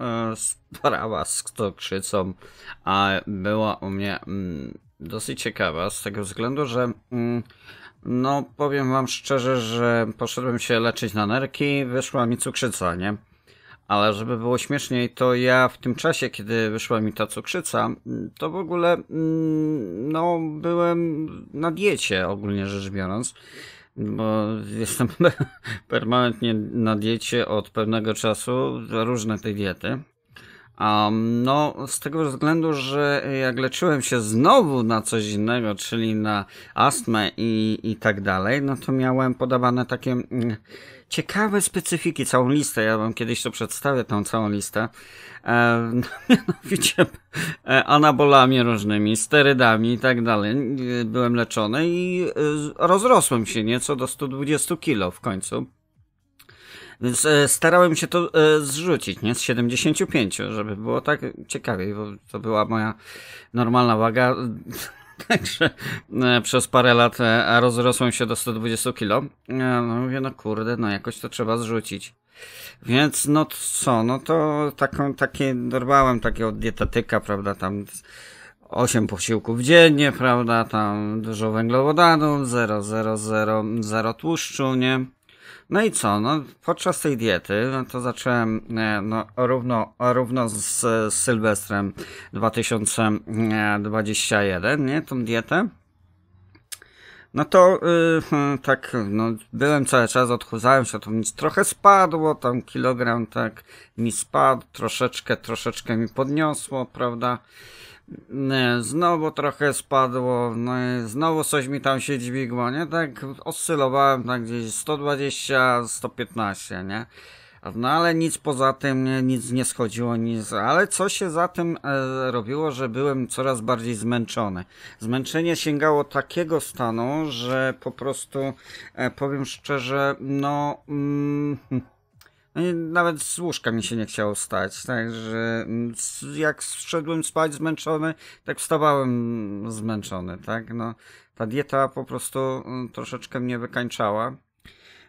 E, sprawa z Ktokrzycą była u mnie mm, dosyć ciekawa z tego względu, że mm, no powiem wam szczerze, że poszedłem się leczyć na nerki, wyszła mi cukrzyca, nie? Ale żeby było śmieszniej, to ja w tym czasie, kiedy wyszła mi ta cukrzyca, mm, to w ogóle no byłem na diecie ogólnie rzecz biorąc bo jestem permanentnie na diecie od pewnego czasu, różne te diety. Um, no, z tego względu, że jak leczyłem się znowu na coś innego, czyli na astmę i, i tak dalej, no to miałem podawane takie mm, ciekawe specyfiki, całą listę. Ja wam kiedyś to przedstawię, tą całą listę. E, mianowicie e, anabolami różnymi, sterydami i tak dalej. E, byłem leczony i e, rozrosłem się nieco do 120 kilo w końcu. Więc e, starałem się to e, zrzucić, nie? Z 75, żeby było tak ciekawiej, bo to była moja normalna waga Także e, przez parę lat e, a rozrosłem się do 120 kilo. E, no mówię, no kurde, no jakoś to trzeba zrzucić. Więc no co, no to taką, takie dorwałem takiego dietetyka, prawda, tam 8 posiłków dziennie, prawda, tam dużo węglowodanów, 0, 0, 0, 0 tłuszczu, nie? No i co? No, podczas tej diety no to zacząłem e, no, równo, równo z, z Sylwestrem 2021, nie? Tą dietę. No to yy, tak, no, byłem cały czas, odchudzałem się, to mi trochę spadło, tam kilogram tak mi spadł, troszeczkę, troszeczkę mi podniosło, prawda? nie, znowu trochę spadło, no i znowu coś mi tam się dźwigło, nie? Tak oscylowałem tak gdzieś 120, 115, nie? No ale nic poza tym, nie, nic nie schodziło, nic, ale co się za tym e, robiło, że byłem coraz bardziej zmęczony. Zmęczenie sięgało takiego stanu, że po prostu, e, powiem szczerze, no... Mm, hm, no nawet z łóżka mi się nie chciało stać, także jak szedłem spać zmęczony, tak wstawałem zmęczony, tak? No, ta dieta po prostu mm, troszeczkę mnie wykańczała.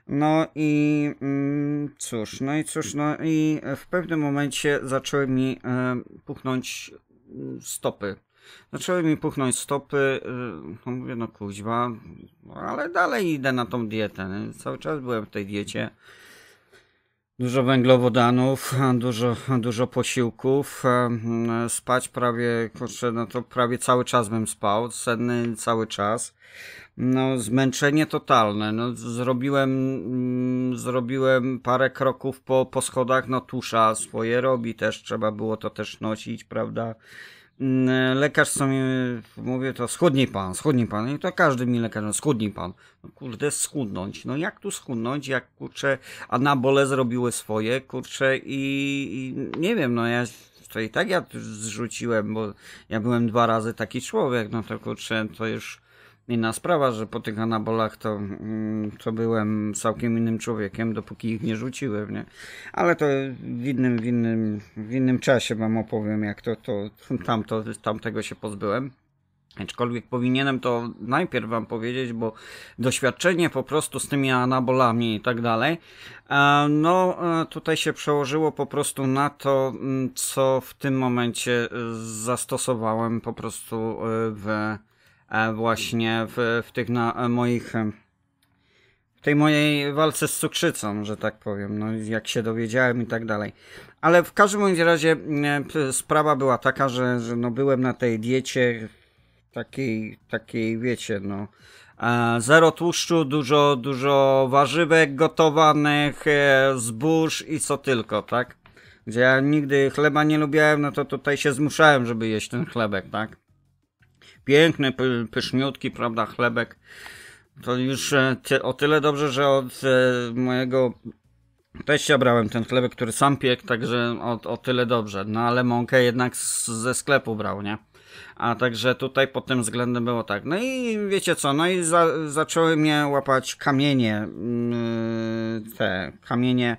No i mm, cóż, no i cóż, no i w pewnym momencie zaczęły mi e, puchnąć mm, stopy. Zaczęły mi puchnąć stopy, e, no mówię, no kuźba, no ale dalej idę na tą dietę. No cały czas byłem w tej diecie. Dużo węglowodanów, dużo, dużo posiłków, spać prawie, kurczę, no to prawie cały czas bym spał, senny cały czas. No, zmęczenie totalne. No, zrobiłem, mm, zrobiłem parę kroków po, po schodach, no tusza swoje robi też, trzeba było to też nosić, prawda? Mm, lekarz, co mi mówię, to schudnij pan, schudnij pan. I to każdy mi lekarz, no, schudnij pan. No, kurde, schudnąć. No jak tu schudnąć, jak kurczę, anabole zrobiły swoje, kurczę i, i nie wiem, no ja to i tak ja zrzuciłem, bo ja byłem dwa razy taki człowiek, no to kurczę, to już Inna sprawa, że po tych anabolach to, mm, to byłem całkiem innym człowiekiem, dopóki ich nie rzuciłem, nie? Ale to w innym, w innym, w innym czasie wam opowiem, jak to, to tamto, tamtego się pozbyłem. Aczkolwiek powinienem to najpierw wam powiedzieć, bo doświadczenie po prostu z tymi anabolami i tak dalej, e, no e, tutaj się przełożyło po prostu na to, mm, co w tym momencie e, zastosowałem po prostu w E, właśnie w, w tych na, e, moich e, w tej mojej walce z cukrzycą, że tak powiem, no jak się dowiedziałem i tak dalej. Ale w każdym bądź razie sprawa była taka, że, że no byłem na tej diecie takiej, takiej wiecie, no zero tłuszczu, dużo, dużo warzywek gotowanych, zbóż i co tylko, tak? Gdzie ja nigdy chleba nie lubiłem, no to tutaj się zmuszałem, żeby jeść ten chlebek, tak? piękny, pyszniutki, prawda, chlebek. To już e, o tyle dobrze, że od e, mojego teścia brałem ten chlebek, który sam piekł, także o, o tyle dobrze. No ale mąkę jednak z, ze sklepu brał, nie? A także tutaj pod tym względem było tak. No i wiecie co, no i za, zaczęły mnie łapać kamienie, yy, te kamienie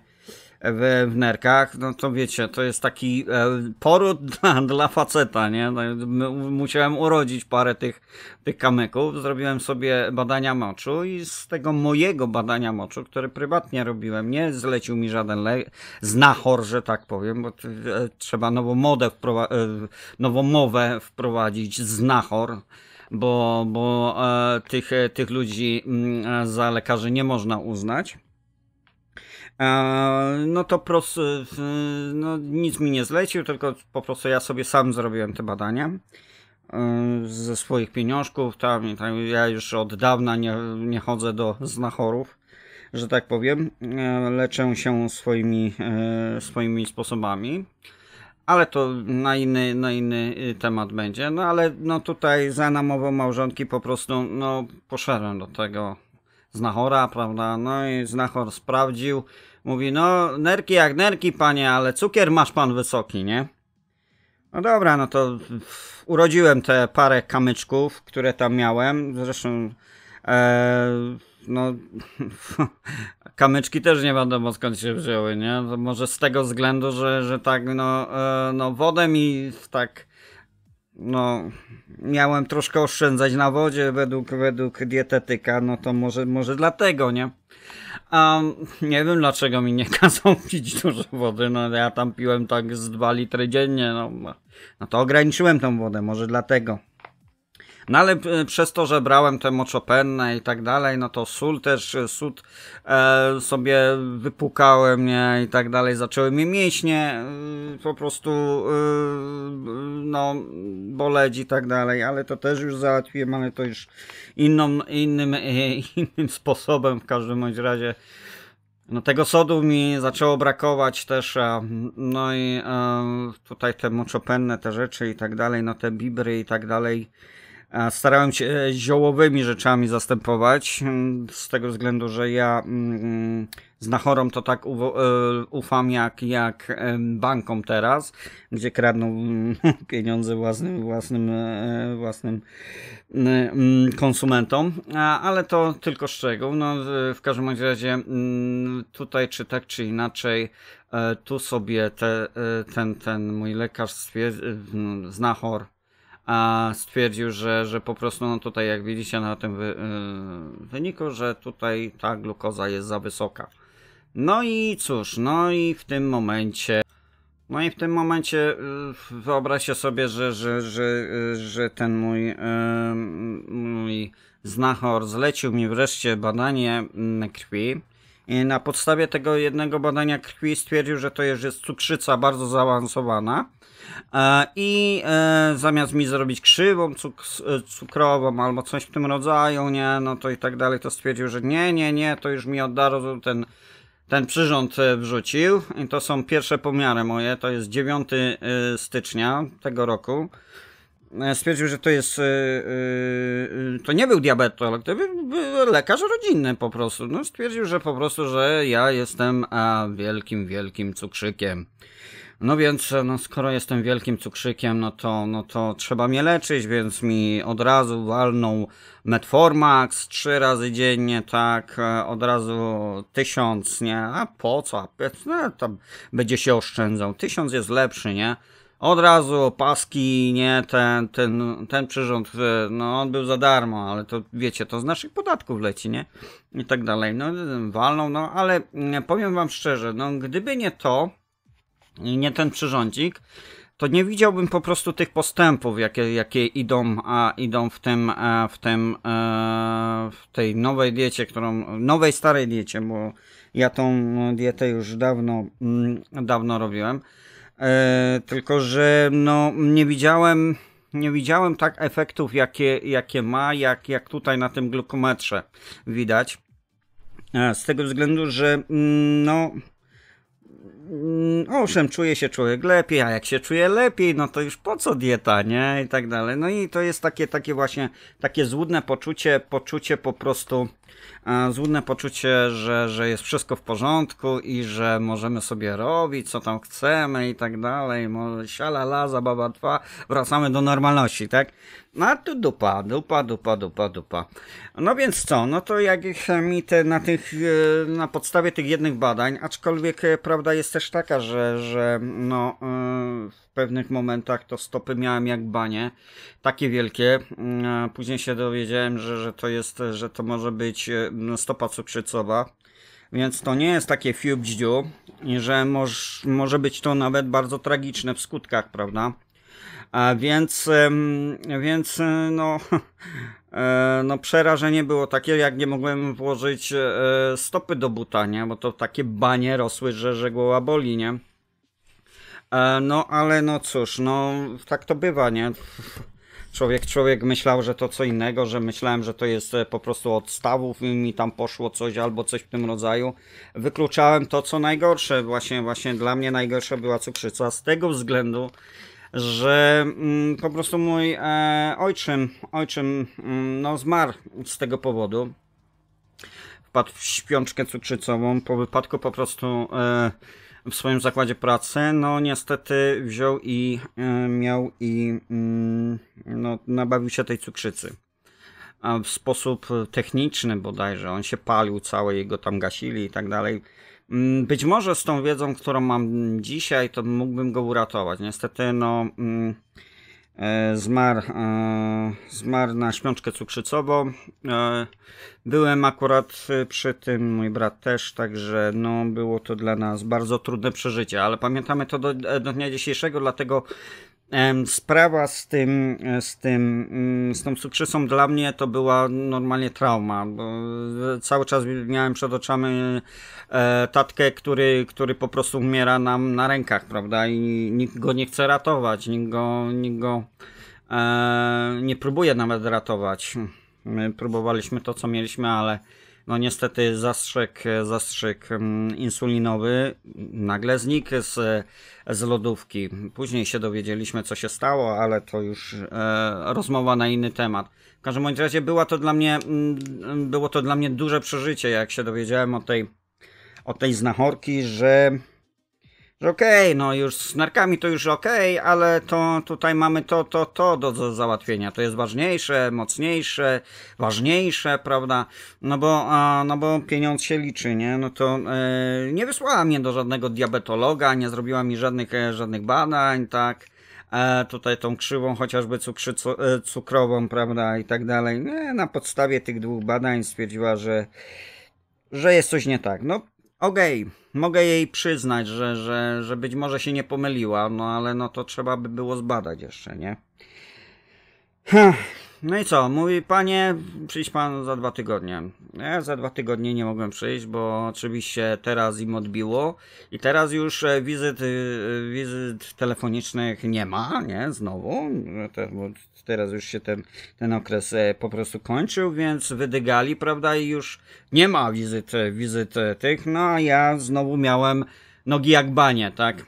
w, w nerkach, no to wiecie, to jest taki e, poród dla, dla faceta, nie? No, musiałem urodzić parę tych, tych kamyków, zrobiłem sobie badania moczu i z tego mojego badania moczu, które prywatnie robiłem, nie zlecił mi żaden le- znachor, że tak powiem, bo e, trzeba nową modę wprowadzić, e, nową mowę wprowadzić, znachor bo, bo e, tych, e, tych ludzi m, mm, za lekarzy nie można uznać. E, no to pros, e, no, nic mi nie zlecił, tylko po prostu ja sobie sam zrobiłem te badania e, ze swoich pieniążków. Tam, tam ja już od dawna nie, nie chodzę do znachorów, że tak powiem. Leczę się swoimi, swoimi sposobami ale to na inny, na inny temat będzie. No ale no tutaj za namową małżonki po prostu no, poszedłem do tego Znachora, prawda? No i Znachor sprawdził. Mówi, no nerki jak nerki, panie, ale cukier masz pan wysoki, nie? No dobra, no to urodziłem te parę kamyczków, które tam miałem. Zresztą, e, no, kamyczki też nie wiadomo skąd się wzięły, nie? To może z tego względu, że, że tak, no, e, no wodę mi tak no, miałem troszkę oszczędzać na wodzie według, według dietetyka, no to może, może dlatego, nie? A nie wiem dlaczego mi nie kazał pić dużo wody, no ja tam piłem tak z 2 litry dziennie, no, no to ograniczyłem tą wodę, może dlatego. No ale e, przez to, że brałem te moczopenne i tak dalej, no to sól też, e, sód e, sobie wypukałem, mnie i tak dalej, zaczęły mnie mięśnie y, po prostu y, no boleć i tak dalej, ale to też już załatwiłem, ale to już inną, innym, innym sposobem w każdym bądź razie. No tego sodu mi zaczęło brakować też, no i tutaj te moczopenne, te rzeczy i tak dalej, no te bibry i tak dalej, Starałem się e, ziołowymi rzeczami zastępować, mm, z tego względu, że ja mm, mm, znachorom to tak e, ufam jak, jak bankom teraz, gdzie kradną pieniądze własnym, własnym, e, własnym konsumentom, ale to tylko szczegół. No, w każdym razie tutaj, czy tak, czy inaczej, tu sobie te, ten, ten mój lekarz, znachor, a stwierdził, że, że po prostu no tutaj jak widzicie na tym wy, yy, wyniku, że tutaj ta glukoza jest za wysoka. No i cóż, no i w tym momencie no i w tym momencie y, wyobraźcie sobie, że, że, że, y, że ten mój, y, mój znachor zlecił mi wreszcie badanie mm, krwi. I na podstawie tego jednego badania krwi stwierdził, że to jest cukrzyca bardzo zaawansowana. E, I e, zamiast mi zrobić krzywą cuk e, cukrową albo coś w tym rodzaju, nie, no to i tak dalej, to stwierdził, że nie, nie, nie, to już mi od razu ten, ten przyrząd wrzucił. I to są pierwsze pomiary moje, to jest 9 stycznia tego roku stwierdził, że to jest. Yy, to nie był diabetolog, to był, był lekarz rodzinny po prostu. No, stwierdził, że po prostu, że ja jestem a, wielkim, wielkim cukrzykiem. No więc, e, no skoro jestem wielkim cukrzykiem, no to, no to trzeba mnie leczyć, więc mi od razu walną Metformax trzy razy dziennie, tak, e, od razu tysiąc, nie? A po co? No, tam będzie się oszczędzał. Tysiąc jest lepszy, nie? Od razu paski, nie, ten, ten, ten przyrząd, e, no on był za darmo, ale to wiecie, to z naszych podatków leci, nie? I tak dalej. No walną, no ale mm, powiem wam szczerze, no gdyby nie to, i nie ten przyrządzik, to nie widziałbym po prostu tych postępów, jakie, jakie idą, a idą w tym, e, w tym, e, w tej nowej diecie, którą, nowej starej diecie, bo ja tą dietę już dawno, mm, dawno robiłem. E, tylko, że no, nie widziałem, nie widziałem tak efektów, jakie, jakie ma, jak, jak tutaj na tym glukometrze widać. Z tego względu, że mm, no, Mm, owszem, czuje się człowiek lepiej, a jak się czuje lepiej, no to już po co dieta, nie? I tak dalej. No i to jest takie, takie właśnie, takie złudne poczucie, poczucie po prostu złudne poczucie, że, że jest wszystko w porządku i że możemy sobie robić, co tam chcemy i tak dalej. Sialala, baba, dwa, wracamy do normalności, tak? No a tu dupa, dupa, dupa, dupa, dupa. No więc co, no to jak mi te, na, tych, e, na podstawie tych jednych badań, aczkolwiek e, prawda jest też taka, że, że no, e, w pewnych momentach to stopy miałem jak banie, takie wielkie. Mm, później się dowiedziałem, że, że to jest, że to może być no, stopa cukrzycowa. Więc to nie jest takie fiubździu, że moż, może być to nawet bardzo tragiczne w skutkach, prawda? A więc, więc e, no, e, no przerażenie było takie, jak nie mogłem włożyć e, stopy do buta, nie? Bo to takie banie rosły, że, że głowa boli, nie? No ale no cóż, no tak to bywa, nie? człowiek, człowiek myślał, że to co innego, że myślałem, że to jest e, po prostu od stawów i mi tam poszło coś albo coś w tym rodzaju. Wykluczałem to, co najgorsze. Właśnie, właśnie dla mnie najgorsza była cukrzyca z tego względu, że mm, po prostu mój e, ojczym, ojczym mm, no, zmarł z tego powodu. Wpadł w śpiączkę cukrzycową. Po wypadku po prostu... E, w swoim zakładzie pracy, no niestety wziął i e, miał i mm, no, nabawił się tej cukrzycy. A w sposób techniczny bodajże, on się palił cały, jego tam gasili i tak dalej. Mm, być może z tą wiedzą, którą mam dzisiaj, to mógłbym go uratować. Niestety, no... Mm, E, zmarł, e, zmarł na śmiączkę cukrzycową. E, byłem akurat przy tym, mój brat też, także no, było to dla nas bardzo trudne przeżycie, ale pamiętamy to do, do dnia dzisiejszego, dlatego Sprawa z tym, e, z tym, mm, z tą cukrzycą dla mnie to była normalnie trauma. E, cały czas miałem przed oczami e, tatkę, który, który po prostu umiera nam na rękach, prawda? I nikt go nie chce ratować, nikt go, nikt go nie próbuje nawet ratować. My próbowaliśmy to, co mieliśmy, ale no niestety zastrzyk, e, zastrzyk mm, insulinowy nagle znikł z, e, z lodówki. Później się dowiedzieliśmy, co się stało, ale to już e, rozmowa na inny temat. W każdym bądź razie była to dla mnie, mm, było to dla mnie duże przeżycie, jak się dowiedziałem o tej, o tej znachorki, że że okej, okay, no już z narkami to już okej, okay, ale to tutaj mamy to, to, to do, do załatwienia. To jest ważniejsze, mocniejsze, ważniejsze, prawda? No bo, a, no bo pieniądz się liczy, nie? No to e, nie wysłała mnie do żadnego diabetologa, nie zrobiła mi żadnych, e, żadnych badań, tak? E, tutaj tą krzywą chociażby e, cukrową, prawda? I tak dalej. Nie, na podstawie tych dwóch badań stwierdziła, że, że jest coś nie tak. No Okej, okay, mogę jej przyznać, że, że, że być może się nie pomyliła, no ale no to trzeba by było zbadać jeszcze, nie? Hm, no i co? Mówi, panie, przyjdź pan za dwa tygodnie. Ja za dwa tygodnie nie mogłem przyjść, bo oczywiście teraz im odbiło i teraz już e, wizyt, e, wizyt telefonicznych nie ma, nie? Znowu. No teraz już się ten, ten okres e, po prostu kończył, więc wydygali, prawda, i już nie ma wizyt, e, wizyt e, tych, no a ja znowu miałem nogi jak banie, tak?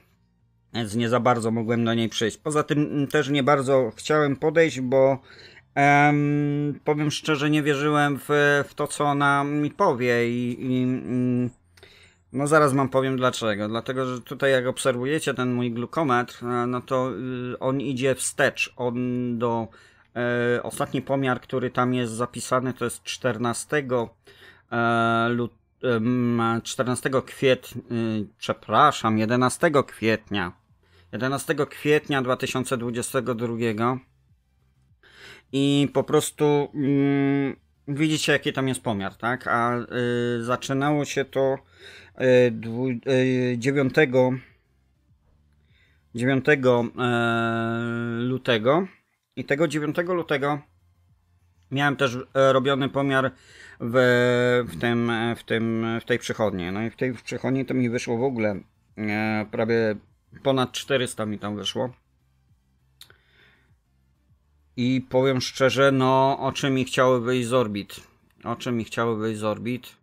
Więc nie za bardzo mogłem do niej przyjść. Poza tym mm, też nie bardzo chciałem podejść, bo em, powiem szczerze, nie wierzyłem w, w to, co ona mi powie i, i, i mm, no zaraz wam powiem dlaczego. Dlatego, że tutaj jak obserwujecie ten mój glukometr, e, no to y, on idzie wstecz. On do e, ostatni pomiar, który tam jest zapisany, to jest 14 e, lut, 14 e, y, kwietnia, przepraszam, 11 kwietnia. 11 kwietnia 2022 i po prostu mm, Widzicie, jaki tam jest pomiar, tak? A y, zaczynało się to y, dwu, y, 9, 9 y, lutego. I tego 9 lutego miałem też e, robiony pomiar w, w, tym, w, tym, w tej przychodni. No i w tej przychodni to mi wyszło w ogóle e, prawie ponad 400 mi tam wyszło. I powiem szczerze, no o czym mi chciały wyjść z orbit. czym mi chciały wyjść z orbit.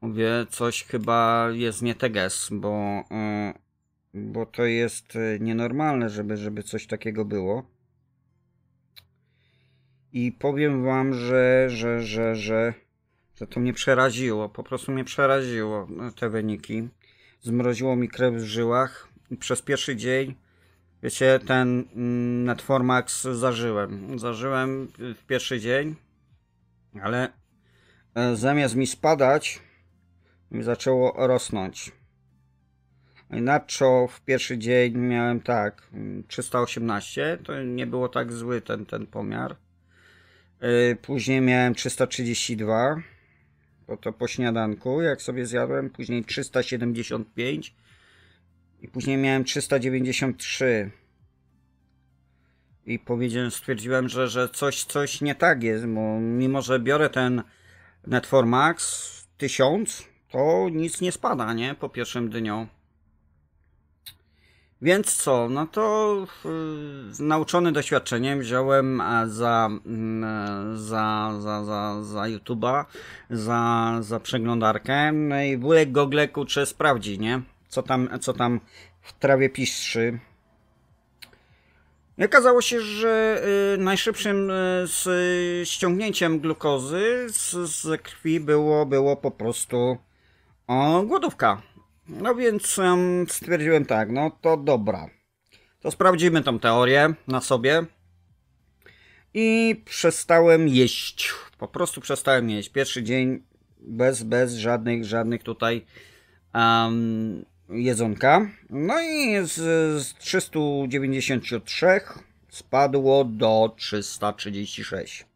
Mówię, coś chyba jest nie teges, bo, y, bo to jest y, nienormalne, żeby, żeby coś takiego było. I powiem wam, że, że, że, że, że to mnie przeraziło. Po prostu mnie przeraziło y, te wyniki. Zmroziło mi krew w żyłach. I przez pierwszy dzień Wiecie, ten mm, Netformax zażyłem. Zażyłem w pierwszy dzień, ale e, zamiast mi spadać, mi zaczęło rosnąć. Inaczej w pierwszy dzień miałem tak 318, mm, to nie było tak zły ten, ten pomiar. E, później miałem 332, bo to po śniadanku, jak sobie zjadłem, później 375 i później miałem 393. I powiedziałem, stwierdziłem, że, że coś, coś nie tak jest, bo mimo, że biorę ten Netfor Max 1000, to nic nie spada, nie? Po pierwszym dniu. Więc co? No to yy, nauczony doświadczeniem wziąłem za, yy, za, za, za, za YouTube'a, za, za przeglądarkę no i byle gogle kurczę sprawdzi, nie? co tam, co tam w trawie piszczy. I okazało się, że y, najszybszym y, z ściągnięciem glukozy z, z krwi było, było po prostu o, głodówka. No więc stwierdziłem tak, no to dobra. To sprawdzimy tą teorię na sobie. I przestałem jeść. Po prostu przestałem jeść. Pierwszy dzień bez, bez żadnych, żadnych tutaj um, jedzonka. No i z, z 393 spadło do 336.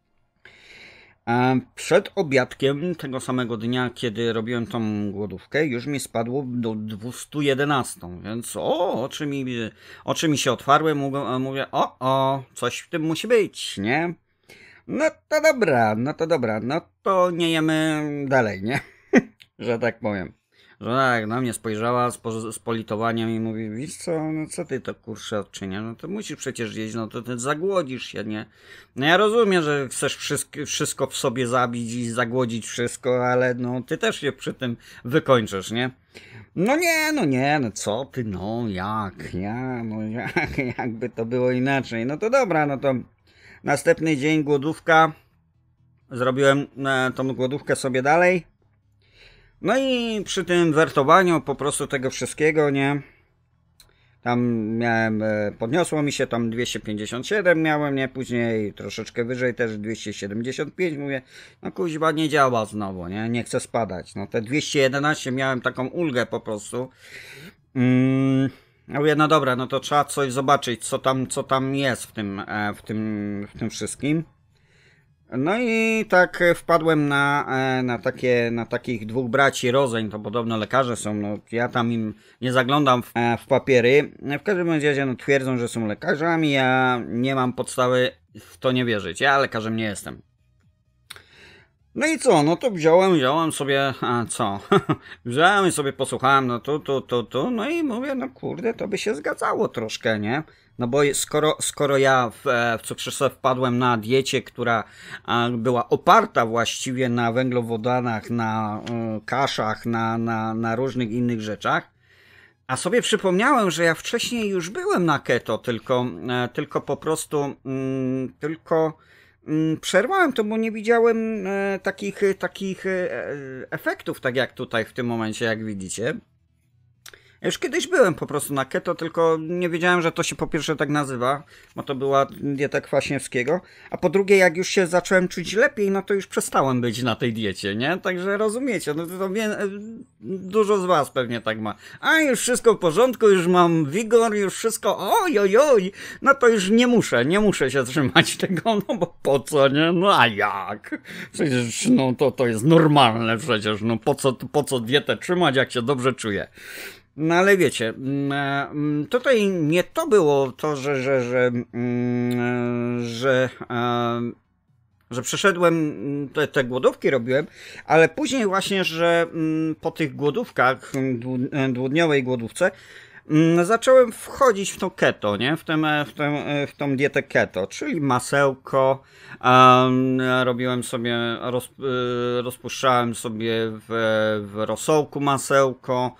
Przed obiadkiem tego samego dnia, kiedy robiłem tą głodówkę, już mi spadło do 211, więc o, oczy mi, oczy mi się otwarły, mówię, o, o, coś w tym musi być, nie? No to dobra, no to dobra, no to nie jemy dalej, nie? Że tak powiem że tak na mnie spojrzała z, z politowaniem i mówi, wiesz co, no co ty to kurczę odczyniasz, no to musisz przecież jeść, no to ty zagłodzisz się, nie? No ja rozumiem, że chcesz wszystko, wszystko w sobie zabić i zagłodzić wszystko, ale no ty też się przy tym wykończysz, nie? No nie, no nie, no co ty, no jak, ja, no jak, jakby to było inaczej. No to dobra, no to następny dzień głodówka, zrobiłem e, tą głodówkę sobie dalej. No i przy tym wertowaniu po prostu tego wszystkiego, nie? Tam miałem, e, podniosło mi się tam 257 miałem, nie? Później troszeczkę wyżej też 275, mówię, no kuźba nie działa znowu, nie? Nie chcę spadać. No te 211 miałem taką ulgę po prostu. Mm, ja mówię, no dobra, no to trzeba coś zobaczyć, co tam, co tam jest w tym, e, w tym, w tym wszystkim. No i tak e, wpadłem na, e, na, takie, na takich dwóch braci rozeń, to podobno lekarze są, no ja tam im nie zaglądam w, e, w papiery. W każdym razie no, twierdzą, że są lekarzami, ja nie mam podstawy w to nie wierzyć, ja lekarzem nie jestem. No i co, no to wziąłem, wziąłem sobie, a co, wziąłem sobie, posłuchałem, no tu, tu, tu, tu, no i mówię, no kurde, to by się zgadzało troszkę, nie? No bo skoro, skoro ja w, e, w co wpadłem na diecie, która była oparta właściwie na węglowodanach, na e, kaszach, na, na, na różnych innych rzeczach, a sobie przypomniałem, że ja wcześniej już byłem na keto, tylko, e, tylko po prostu, mm, tylko mm, przerwałem to, bo nie widziałem takich, takich efektów, tak jak tutaj w tym momencie, jak widzicie. Ja już kiedyś byłem po prostu na keto, tylko nie wiedziałem, że to się po pierwsze tak nazywa, bo to była dieta Kwaśniewskiego, a po drugie, jak już się zacząłem czuć lepiej, no to już przestałem być na tej diecie, nie? Także rozumiecie, no to wie, e, dużo z was pewnie tak ma. A już wszystko w porządku, już mam wigor, już wszystko, oj, oj, oj, no to już nie muszę, nie muszę się trzymać tego, no bo po co, nie? No a jak? Przecież, no to, to jest normalne przecież, no po co, po co dietę trzymać, jak się dobrze czuję. No ale wiecie, mm, e, mm, tutaj nie to było to, że, że, że, mm, e, że, e, że przeszedłem, te, te głodówki robiłem, ale później właśnie, że po tych głodówkach, dwudniowej głodówce, zacząłem wchodzić w to keto, nie? W, ten, w, ten, w tą dietę keto, czyli masełko. robiłem sobie, rozpuszczałem sobie w, w rosołku masełko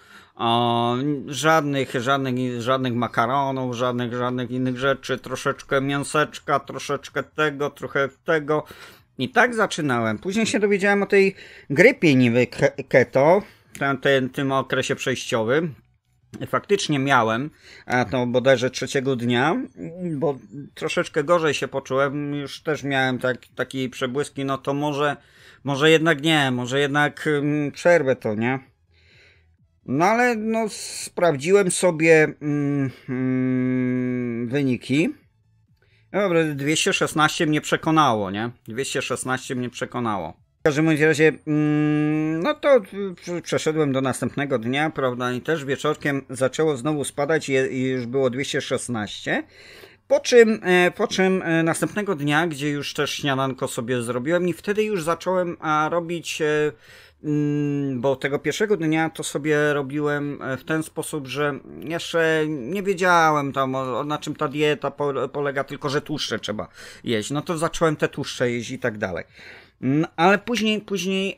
żadnych, żadnych, żadnych makaronów, żadnych, żadnych innych rzeczy, troszeczkę mięseczka, troszeczkę tego, trochę tego. I tak zaczynałem. Później się dowiedziałem o tej grypie niby keto, w tym, tym okresie przejściowym. Faktycznie miałem, a to bodajże trzeciego dnia, bo troszeczkę gorzej się poczułem, już też miałem tak, taki przebłyski, no to może, może jednak nie, może jednak mm, przerwę to, nie? No ale no, sprawdziłem sobie mm, mm, wyniki. No dobra, 216 mnie przekonało, nie? 216 mnie przekonało. W każdym razie, mm, no to y, przeszedłem do następnego dnia, prawda? I też wieczorkiem zaczęło znowu spadać i, i już było 216. Po czym, e, po czym e, następnego dnia, gdzie już też śniadanko sobie zrobiłem i wtedy już zacząłem robić e, Mm, bo tego pierwszego dnia to sobie robiłem e, w ten sposób, że jeszcze nie wiedziałem tam o, na czym ta dieta polega, tylko że tłuszcze trzeba jeść. No to zacząłem te tłuszcze jeść i tak dalej. Mm, ale później, później,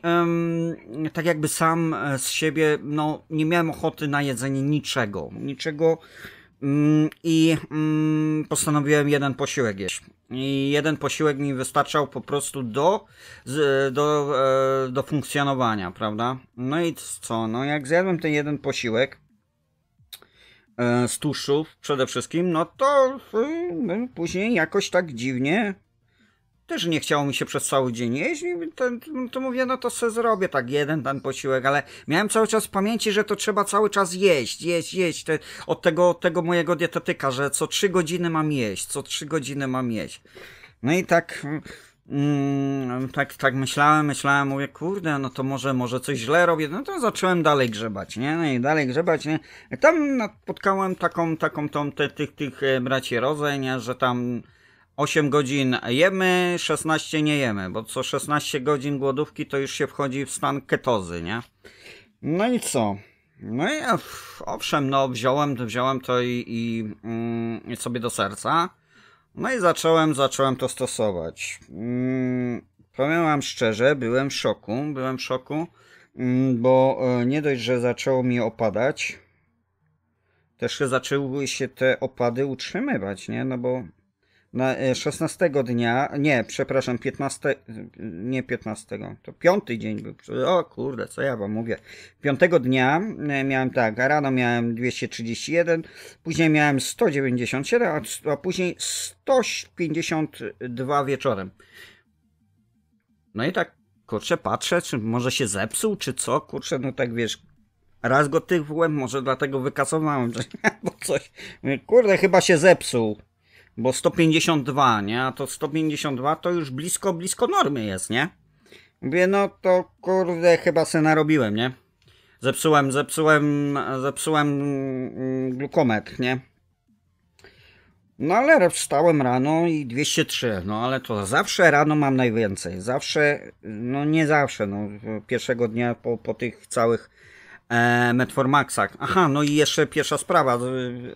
tak jakby sam e, z siebie, no nie miałem ochoty na jedzenie niczego. Niczego Mm, I mm, postanowiłem jeden posiłek jeść. I jeden posiłek mi wystarczał po prostu do, do, e, do funkcjonowania, prawda? No i co? No jak zjadłem ten jeden posiłek e, z tuszów przede wszystkim, no to y, y, później jakoś tak dziwnie też nie chciało mi się przez cały dzień jeść, to, to mówię, no to se zrobię tak jeden ten posiłek, ale miałem cały czas w pamięci, że to trzeba cały czas jeść, jeść, jeść, Te, od, tego, od tego mojego dietetyka, że co trzy godziny mam jeść, co trzy godziny mam jeść. No i tak, mm, tak, tak myślałem, myślałem, mówię, kurde, no to może, może coś źle robię, no to zacząłem dalej grzebać, nie, no i dalej grzebać, nie, tam spotkałem taką, taką, tą, te, tych, tych e, braci nie, że tam 8 godzin jemy, 16 nie jemy, bo co 16 godzin głodówki to już się wchodzi w stan ketozy, nie? No i co? No i owszem, no wziąłem, wziąłem to i, i mm, sobie do serca. No i zacząłem, zacząłem to stosować. Mm, powiem wam szczerze, byłem w szoku, byłem w szoku, mm, bo e, nie dość, że zaczęło mi opadać, też zaczęły się te opady utrzymywać, nie? No bo na 16 e, dnia, nie, przepraszam, 15, nie 15, to piąty dzień był. O kurde, co ja wam mówię. Piątego dnia e, miałem tak, rano miałem 231, później miałem 197, a, a później 152 wieczorem. No i tak, kurczę, patrzę, czy może się zepsuł, czy co, kurczę, no tak wiesz, raz go tych może dlatego wykasowałem, bo coś, kurde, chyba się zepsuł. Bo 152, nie? A to 152 to już blisko, blisko normy jest, nie? Mówię, no to kurde, chyba se narobiłem, nie? Zepsułem, zepsułem, zepsułem mm, glukometr, nie? No ale wstałem rano i 203, no ale to zawsze rano mam najwięcej. Zawsze, no nie zawsze, no pierwszego dnia po, po tych całych e, Metformaxach. Aha, no i jeszcze pierwsza sprawa.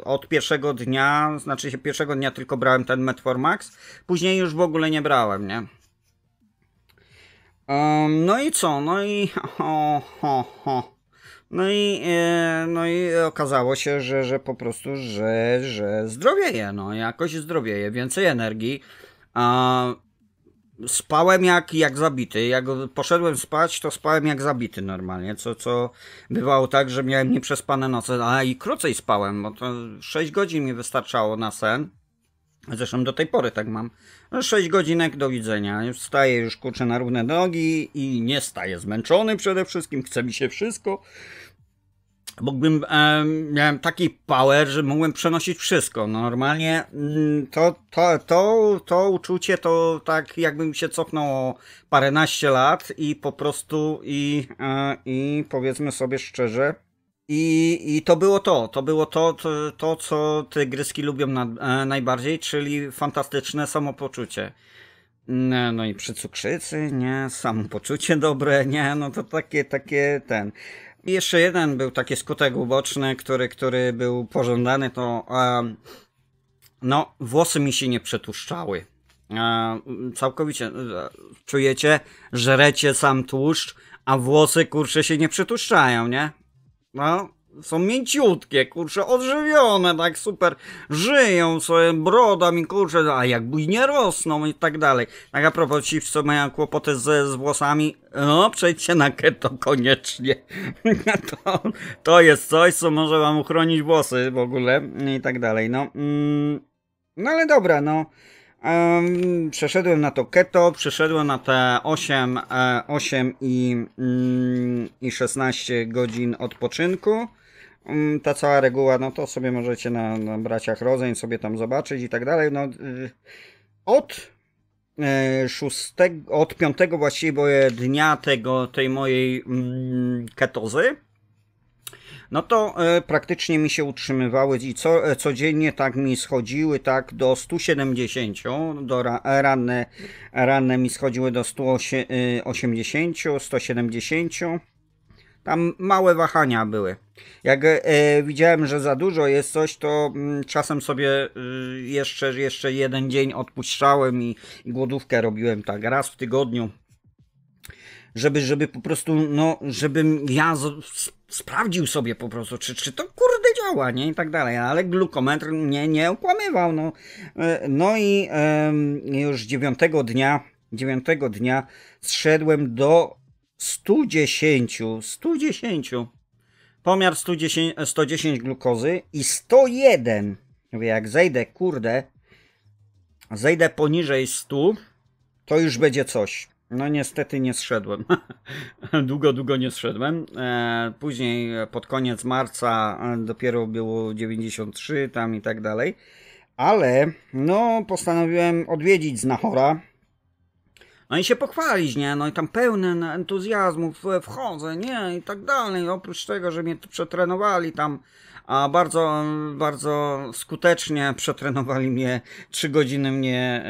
Od pierwszego dnia, znaczy się pierwszego dnia tylko brałem ten Metformax, później już w ogóle nie brałem, nie? Um, no i co? No i. Ho, ho, ho. No i, e, no i okazało się, że, że po prostu, że, że zdrowieje, no jakoś zdrowieje, więcej energii. A spałem jak, jak zabity. Jak poszedłem spać, to spałem jak zabity normalnie, co, co bywało tak, że miałem nieprzespane noce, a i krócej spałem, bo to 6 godzin mi wystarczało na sen. Zresztą do tej pory tak mam. 6 no, godzinek do widzenia. Już staję, już kurczę na równe nogi i nie staję. Zmęczony przede wszystkim, chce mi się wszystko. Mógłbym, e, miałem taki power, że mogłem przenosić wszystko. No normalnie mm, to, to, to, to uczucie to tak jakbym się cofnął o paręnaście lat i po prostu i, e, i powiedzmy sobie szczerze, i, I to było to, to było to, to, to co gryski lubią na, e, najbardziej, czyli fantastyczne samopoczucie. No, no i przy cukrzycy, nie, samopoczucie dobre, nie, no to takie, takie ten jeszcze jeden był taki skutek uboczny, który, który był pożądany, to um, no, włosy mi się nie przetłuszczały. Um, całkowicie e, czujecie, żrecie sam tłuszcz, a włosy kurczę się nie przetuszczają, nie? No, są mięciutkie, kurczę, odżywione, tak super, żyją sobie brodami, kurczę, a jak nie rosną i tak dalej. Tak a propos ci, co mają kłopoty z, z włosami, no przejdźcie na keto koniecznie. to, to jest coś, co może wam uchronić włosy w ogóle i tak dalej, no. Mm, no ale dobra, no. Um, przeszedłem na to keto, przeszedłem na te 8, 8 e, i, mm, i 16 godzin odpoczynku. Mm, ta cała reguła, no to sobie możecie na, na braciach rodzeń sobie tam zobaczyć i tak dalej. No, y, od y, szóstego, od piątego właściwie dnia tego, tej mojej mm, ketozy, no to y, praktycznie mi się utrzymywały i co, codziennie tak mi schodziły tak do 170, do ra, ranne, ranne mi schodziły do 180, 170 tam małe wahania były. Jak e, widziałem, że za dużo jest coś, to m, mm, czasem sobie y, jeszcze, jeszcze jeden dzień odpuszczałem i, i głodówkę robiłem tak raz w tygodniu żeby, żeby po prostu, no, żebym ja z, z, sprawdził sobie po prostu, czy, czy to kurde działa, nie, i tak dalej, ale glukometr mnie nie okłamywał, no, e, no i e, już dziewiątego dnia, dziewiątego dnia zszedłem do 110, 110. Pomiar 110, 110 glukozy i 101. Mówię, jak zejdę, kurde, zejdę poniżej 100, to już będzie coś. No niestety nie zszedłem. długo, długo nie zszedłem. E, później pod koniec marca e, dopiero było 93 tam i tak dalej. Ale no postanowiłem odwiedzić Znachora no i się pochwalić, nie? No i tam pełne entuzjazmu wchodzę, nie? I tak dalej. Oprócz tego, że mnie przetrenowali tam, a bardzo, bardzo skutecznie przetrenowali mnie. Trzy godziny mnie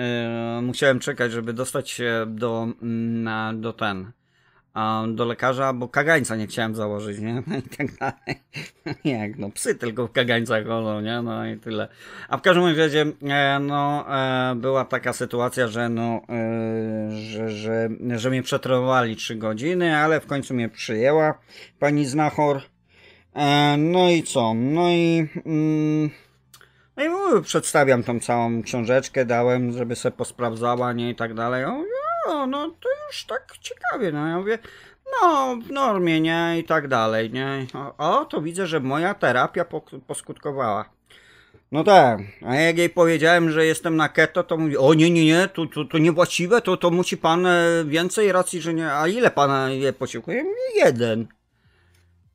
y, musiałem czekać, żeby dostać się do, mm, na, do ten, do lekarza, bo kagańca nie chciałem założyć, nie? No i tak dalej. No jak, no psy tylko w kagańcach chodzą, nie? No i tyle. A w każdym razie, e, no, e, była taka sytuacja, że no, e, że, że, że mnie przetrwali 3 godziny, ale w końcu mnie przyjęła pani Znachor. No i co? No i... Mm, no i no, przedstawiam tą całą książeczkę, dałem, żeby sobie posprawdzała, nie? I tak dalej. O, no, no to już tak ciekawie, no ja mówię, no w normie, nie, i tak dalej, nie. O, o to widzę, że moja terapia poskutkowała. No tak, a jak jej powiedziałem, że jestem na keto, to mówi, o nie, nie, nie, to, to, to niewłaściwe, to, to musi pan e, więcej racji, że nie, a ile pana je posiłkuje? jeden.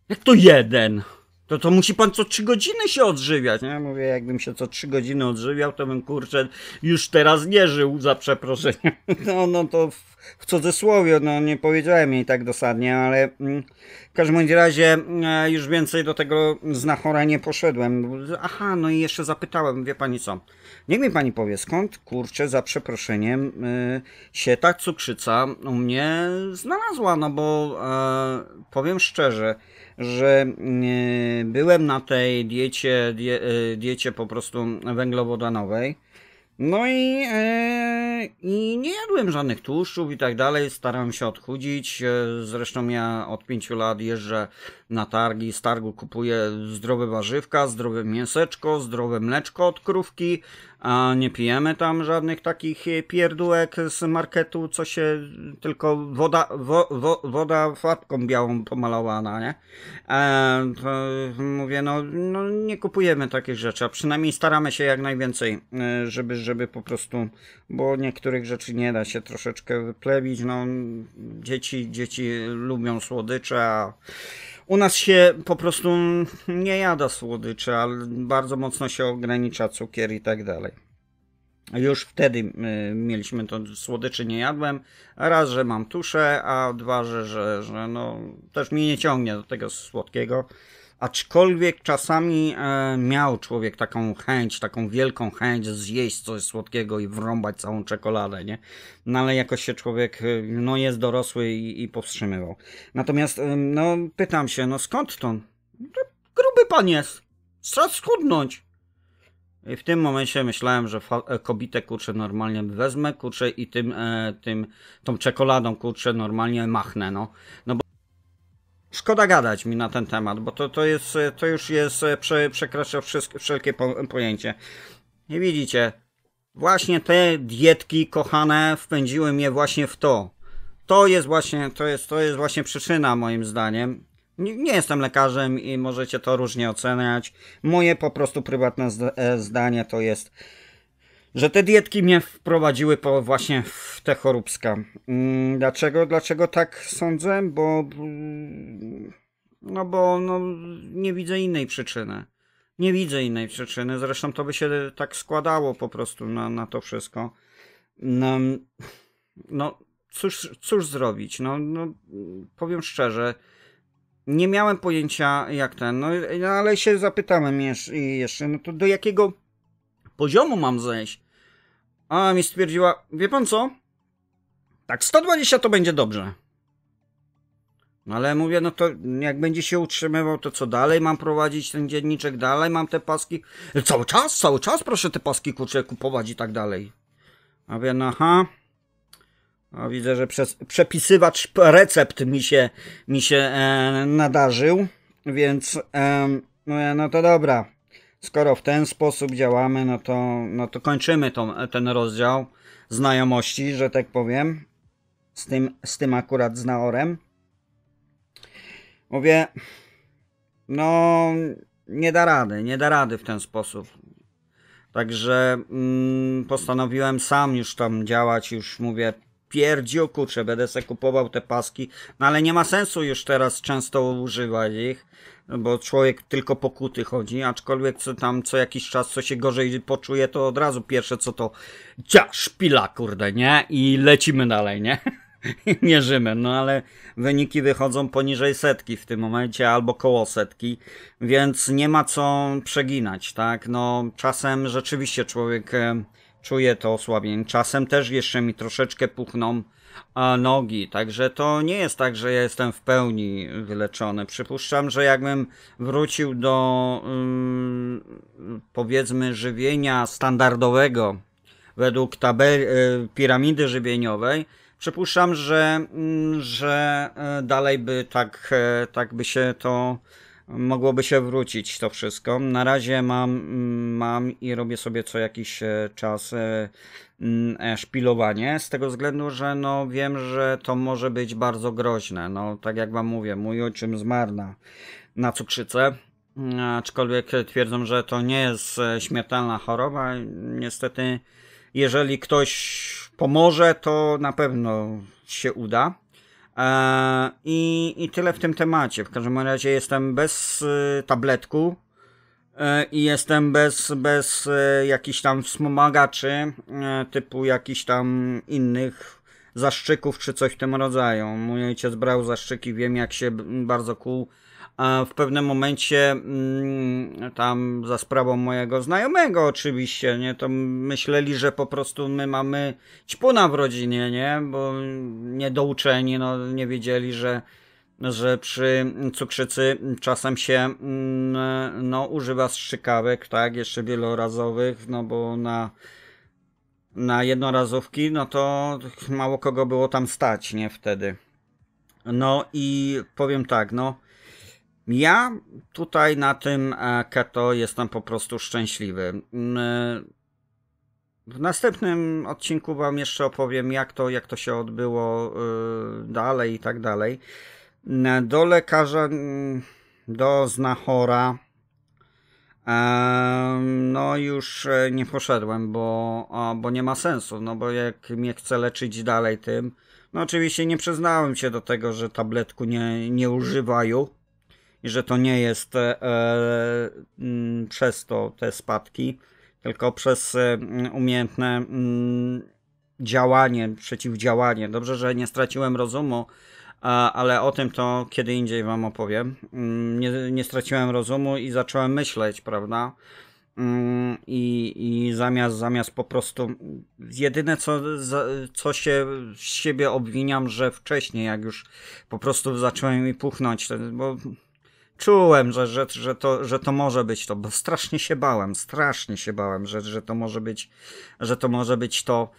Jak to jeden? To to musi pan co trzy godziny się odżywiać. Ja mówię, jakbym się co trzy godziny odżywiał, to bym kurczę już teraz nie żył, za przeproszeniem. No, no to w, w cudzysłowie, no nie powiedziałem jej tak dosadnie, ale mm, w każdym razie e, już więcej do tego znachora nie poszedłem. Aha, no i jeszcze zapytałem, wie pani co? Niech mi pani powie, skąd kurczę za przeproszeniem e, się ta cukrzyca u mnie znalazła, no bo e, powiem szczerze, że e, byłem na tej diecie, die, e, diecie po prostu węglowodanowej. No i, e, i nie jadłem żadnych tłuszczów i tak dalej, starałem się odchudzić. E, zresztą ja od pięciu lat jeżdżę na targi, z targu kupuję zdrowe warzywka, zdrowe mięseczko, zdrowe mleczko od krówki, a nie pijemy tam żadnych takich e, pierdółek z marketu, co się tylko woda, wo, wo, woda farbką białą pomalowana, nie? E, mówię, no, no, nie kupujemy takich rzeczy, a przynajmniej staramy się jak najwięcej, e, żeby, żeby po prostu, bo niektórych rzeczy nie da się troszeczkę wyplewić, no dzieci, dzieci lubią słodycze, a u nas się po prostu nie jada słodyczy, ale bardzo mocno się ogranicza cukier i tak dalej. Już wtedy y, mieliśmy to, słodyczy nie jadłem. Raz, że mam tuszę, a dwa, że, że, że no, też mi nie ciągnie do tego słodkiego. Aczkolwiek czasami e, miał człowiek taką chęć, taką wielką chęć zjeść coś słodkiego i wrąbać całą czekoladę, nie? No ale jakoś się człowiek, e, no jest dorosły i, i powstrzymywał. Natomiast, e, no pytam się, no skąd to? No, gruby pan jest. Trzeba schudnąć. I w tym momencie myślałem, że e, kobitę kurczę normalnie wezmę kurczę i tym, e, tym, tą czekoladą kurczę normalnie machnę, no. no bo szkoda gadać mi na ten temat, bo to, to, jest, to już jest, e, prze, przekracza wszystkie, wszelkie po, pojęcie. Nie widzicie, właśnie te dietki kochane wpędziły mnie właśnie w to. To jest właśnie, to jest, to jest właśnie przyczyna moim zdaniem. Nie, nie jestem lekarzem i możecie to różnie oceniać. Moje po prostu prywatne e, zdanie to jest że te dietki mnie wprowadziły po właśnie w te choróbska. Mm, dlaczego? Dlaczego tak sądzę? Bo no bo no, nie widzę innej przyczyny. Nie widzę innej przyczyny. Zresztą to by się tak składało po prostu na, na to wszystko. No, no cóż, cóż zrobić? No, no powiem szczerze, nie miałem pojęcia jak ten, no ale się zapytałem jeszcze, jeszcze no to do jakiego poziomu mam zejść? A mi stwierdziła, wie pan co? Tak, 120 to będzie dobrze. No ale mówię, no to jak będzie się utrzymywał, to co dalej? Mam prowadzić ten dzienniczek dalej? Mam te paski? Cały czas, cały czas proszę te paski kurczę kupować i tak dalej. A wiem, no, aha. A widzę, że przez, przepisywacz recept mi się, mi się e, nadarzył, więc e, no to dobra skoro w ten sposób działamy, no to, no to kończymy tą, ten rozdział znajomości, że tak powiem, z tym, z tym akurat z Naorem. Mówię, no nie da rady, nie da rady w ten sposób. Także mm, postanowiłem sam już tam działać, już mówię, pierdziu kurczę, będę se kupował te paski, no ale nie ma sensu już teraz często używać ich, bo człowiek tylko po kuty chodzi, aczkolwiek co tam co jakiś czas co się gorzej poczuje, to od razu pierwsze co to cia, szpila kurde, nie? I lecimy dalej, nie? mierzymy, no ale wyniki wychodzą poniżej setki w tym momencie albo koło setki, więc nie ma co przeginać, tak? No czasem rzeczywiście człowiek e, czuje to osłabienie, czasem też jeszcze mi troszeczkę puchną a nogi, także to nie jest tak, że ja jestem w pełni wyleczony. Przypuszczam, że jakbym wrócił do yy, powiedzmy żywienia standardowego według tabel, yy, e, piramidy żywieniowej, przypuszczam, że, yy, że e, dalej by tak, e, tak by się to mogłoby się wrócić to wszystko. Na razie mam, mam i robię sobie co jakiś e, czas e, mm, e, szpilowanie, z tego względu, że no wiem, że to może być bardzo groźne. No tak jak wam mówię, mój ojczym zmarł na, na cukrzycę. Mm, aczkolwiek twierdzą, że to nie jest śmiertelna choroba. Niestety, jeżeli ktoś pomoże, to na pewno się uda. E, I, I tyle w tym temacie. W każdym razie jestem bez e, tabletku e, i jestem bez, bez jakichś tam wspomagaczy, typu jakichś tam innych zaszczyków czy coś w tym rodzaju. Mój ojciec brał zaszczyki, wiem jak się bardzo kół. Cool w pewnym momencie mm, tam za sprawą mojego znajomego oczywiście, nie, to myśleli, że po prostu my mamy ćpuna w rodzinie, nie, bo niedouczeni, no nie wiedzieli, że że przy cukrzycy czasem się mm, no, używa strzykawek, tak, jeszcze wielorazowych, no bo na, na jednorazówki, no to mało kogo było tam stać, nie, wtedy. No i powiem tak, no ja tutaj na tym e, keto jestem po prostu szczęśliwy. Mm, e, w następnym odcinku Wam jeszcze opowiem, jak to, jak to się odbyło e, dalej i tak dalej. Do lekarza, mm, do znachora. No już nie poszedłem, bo, bo nie ma sensu, no bo jak mnie chce leczyć dalej tym, no oczywiście nie przyznałem się do tego, że tabletku nie, nie używają, i że to nie jest e, e m, mm, przez to te spadki, tylko przez e, mm, umiejętne m, mm, działanie, przeciwdziałanie. Dobrze, że nie straciłem rozumu, a, ale o tym to kiedy indziej Wam opowiem. Nie, nie straciłem rozumu i zacząłem myśleć, prawda? I, i zamiast, zamiast po prostu. Jedyne, co, co się z siebie obwiniam, że wcześniej, jak już po prostu zacząłem mi puchnąć, bo czułem, że, że, że, to, że to może być to, bo strasznie się bałem, strasznie się bałem, że, że to może być, że to może być to,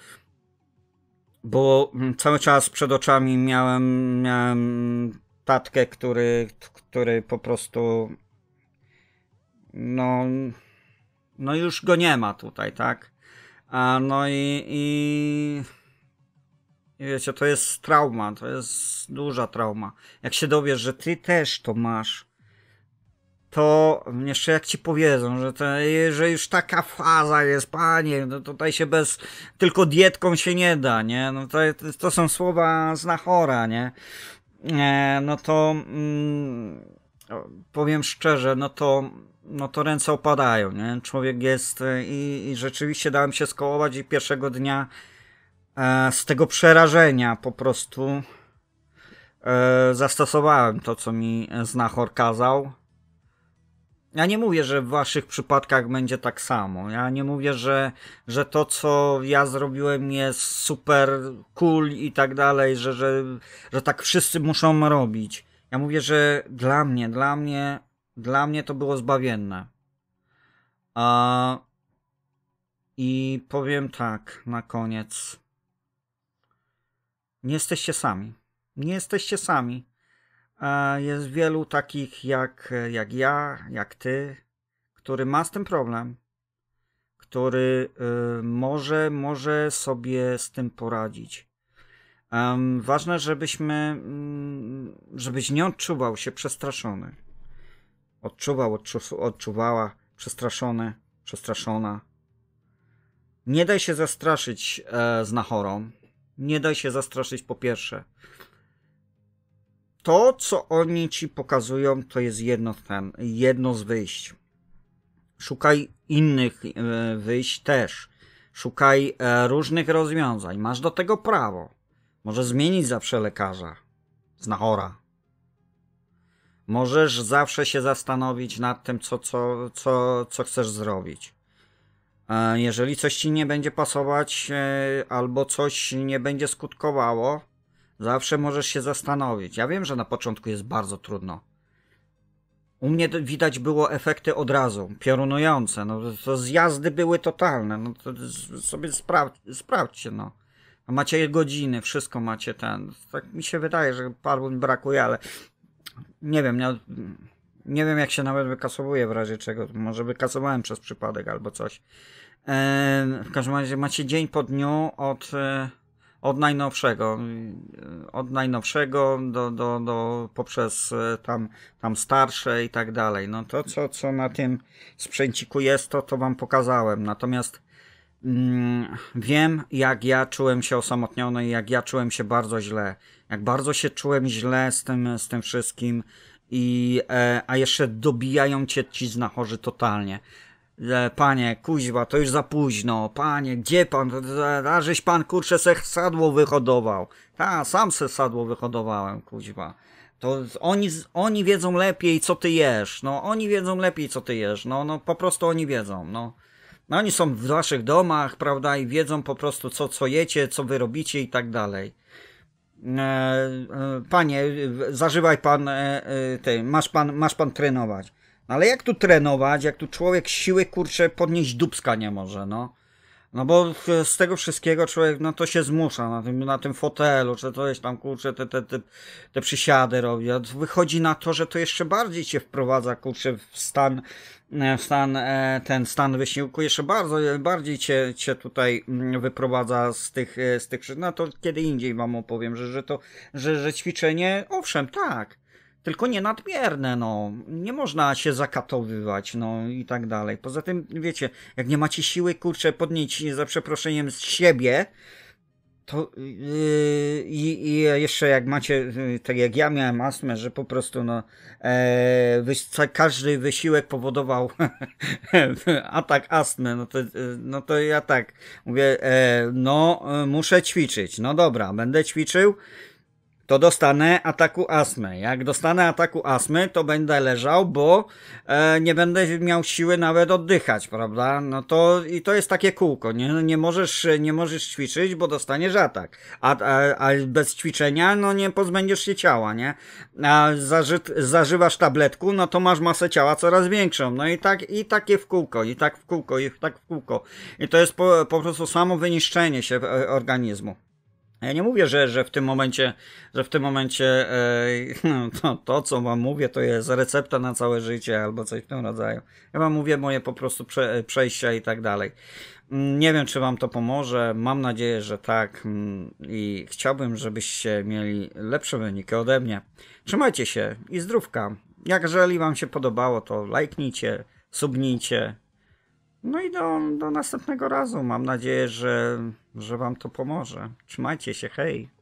bo mm, cały czas przed oczami miałem, miałem tatkę, który, który po prostu no, no już go nie ma tutaj, tak? A no i, i wiecie, to jest trauma, to jest duża trauma. Jak się dowiesz, że ty też to masz, to jeszcze jak ci powiedzą, że, to, że już taka faza jest, panie, no tutaj się bez, tylko dietką się nie da, nie? No to, to są słowa znachora, nie? E, no to mm, powiem szczerze, no to no to ręce opadają, nie? Człowiek jest e, i, i rzeczywiście dałem się skołować i pierwszego dnia e, z tego przerażenia po prostu e, zastosowałem to, co mi znachor kazał ja nie mówię, że w waszych przypadkach będzie tak samo. Ja nie mówię, że, że to, co ja zrobiłem, jest super cool i tak dalej, że, że, że tak wszyscy muszą robić. Ja mówię, że dla mnie, dla mnie, dla mnie to było zbawienne. A... I powiem tak na koniec. Nie jesteście sami. Nie jesteście sami. E, jest wielu takich jak, jak ja, jak ty, który ma z tym problem, który y, może, może sobie z tym poradzić. Ważne, żebyśmy, mm, żebyś nie odczuwał się przestraszony. Odczuwał, odczu, odczuwała, przestraszony, przestraszona. Nie daj się zastraszyć e, nachorą. Nie daj się zastraszyć po pierwsze to, co oni ci pokazują, to jest jedno, ten, jedno z wyjść. Szukaj innych e, wyjść też. Szukaj e, różnych rozwiązań. Masz do tego prawo. Możesz zmienić zawsze lekarza. Znachora. Możesz zawsze się zastanowić nad tym, co, co, co, co chcesz zrobić. E, jeżeli coś ci nie będzie pasować, albo coś nie będzie skutkowało, Zawsze możesz się zastanowić. Ja wiem, że na początku jest bardzo trudno. U mnie widać było efekty od razu, piorunujące. No, to zjazdy były totalne. No, to sobie sprawdźcie, no. Macie godziny, wszystko macie ten. Tak mi się wydaje, że paru mi brakuje, ale nie wiem, nie, no, nie wiem jak się nawet wykasowuje w razie czego. Może wykasowałem przez przypadek albo coś. Eee, w każdym razie macie dzień po dniu od. E, od najnowszego, y, od najnowszego do, do, do poprzez y, tam, tam starsze i tak dalej. No to, co, co na tym sprzęciku jest, to, to wam pokazałem. Natomiast mm, wiem, jak ja czułem się osamotniony i jak ja czułem się bardzo źle. Jak bardzo się czułem źle z tym, z tym wszystkim. I, e, a jeszcze dobijają cię ci znachorzy totalnie że panie, kuźwa, to już za późno, panie, gdzie pan, a żeś pan kurczę se sadło wyhodował. Ta, sam se sadło wyhodowałem, kuźwa. To oni, oni wiedzą lepiej, co ty jesz, no, oni wiedzą lepiej, co ty jesz, no, no, po prostu oni wiedzą, no. No, oni są w waszych domach, prawda, i wiedzą po prostu, co, co jecie, co wy robicie i tak dalej. E, e, panie, zażywaj pan, e, ty, masz pan, masz pan trenować. No ale jak tu trenować, jak tu człowiek siły, kurczę, podnieść dubska nie może, no. No bo z tego wszystkiego człowiek, no to się zmusza na tym, na tym fotelu, czy to jest tam, kurczę, te, te, te, te przysiady robi. wychodzi na to, że to jeszcze bardziej cię wprowadza, kurczę, w stan, e, w stan e, ten stan wysiłku jeszcze bardzo, bardziej cię, cię tutaj mm, wyprowadza z tych, e, z tych, no to kiedy indziej wam opowiem, że, że to, że, że ćwiczenie, owszem, tak, tylko nie nadmierne, no. Nie można się zakatowywać, no i tak dalej. Poza tym, wiecie, jak nie macie siły, kurczę, podnieść za przeproszeniem z siebie, to yy, i, jeszcze jak macie, yy, tak jak ja miałem astmę, że po prostu no, e, każdy wysiłek powodował atak astmy, no to, yy, no to ja tak mówię, e, no muszę ćwiczyć, no dobra, będę ćwiczył, to dostanę ataku astmy. Jak dostanę ataku astmy, to będę leżał, bo e, nie będę miał siły nawet oddychać, prawda? No to i to jest takie kółko. Nie, nie, możesz, nie możesz ćwiczyć, bo dostaniesz atak. A, a, a bez ćwiczenia, no nie pozbędziesz się ciała, nie? A zaży, zażywasz tabletku, no to masz masę ciała coraz większą. No i tak, i takie w kółko, i tak w kółko, i tak w kółko. I to jest po, po prostu samo wyniszczenie się e, organizmu. Ja nie mówię, że, że w tym momencie, że w tym momencie e, to, to, co wam mówię, to jest recepta na całe życie albo coś w tym rodzaju. Ja wam mówię moje po prostu prze, przejścia i tak dalej. Mm, nie wiem, czy wam to pomoże. Mam nadzieję, że tak. Mm, I chciałbym, żebyście mieli lepsze wyniki ode mnie. Trzymajcie się i zdrówka. Jak jeżeli wam się podobało, to lajknijcie, subnijcie, no i do, do następnego razu. Mam nadzieję, że, że Wam to pomoże. Trzymajcie się, hej.